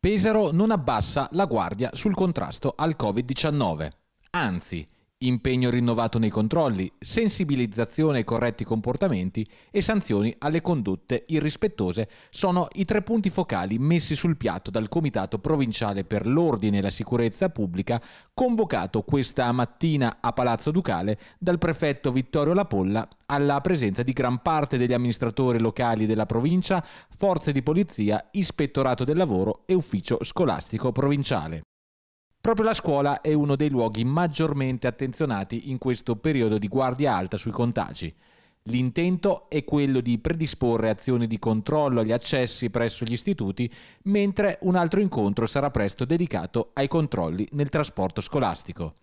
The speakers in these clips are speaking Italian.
Pesaro non abbassa la guardia sul contrasto al Covid-19. Anzi, impegno rinnovato nei controlli, sensibilizzazione ai corretti comportamenti e sanzioni alle condotte irrispettose sono i tre punti focali messi sul piatto dal Comitato Provinciale per l'Ordine e la Sicurezza Pubblica, convocato questa mattina a Palazzo Ducale dal prefetto Vittorio Lapolla alla presenza di gran parte degli amministratori locali della provincia, forze di polizia, ispettorato del lavoro e ufficio scolastico provinciale. Proprio la scuola è uno dei luoghi maggiormente attenzionati in questo periodo di guardia alta sui contagi. L'intento è quello di predisporre azioni di controllo agli accessi presso gli istituti, mentre un altro incontro sarà presto dedicato ai controlli nel trasporto scolastico.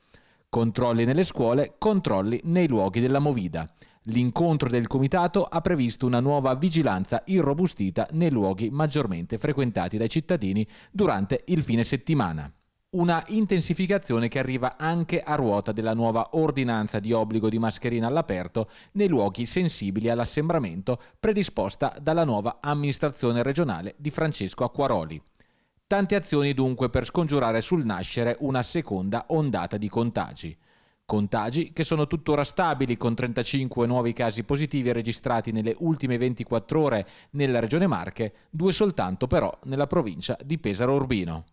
Controlli nelle scuole, controlli nei luoghi della movida. L'incontro del comitato ha previsto una nuova vigilanza irrobustita nei luoghi maggiormente frequentati dai cittadini durante il fine settimana una intensificazione che arriva anche a ruota della nuova ordinanza di obbligo di mascherina all'aperto nei luoghi sensibili all'assembramento predisposta dalla nuova amministrazione regionale di Francesco Acquaroli. Tante azioni dunque per scongiurare sul nascere una seconda ondata di contagi. Contagi che sono tuttora stabili con 35 nuovi casi positivi registrati nelle ultime 24 ore nella regione Marche, due soltanto però nella provincia di Pesaro Urbino.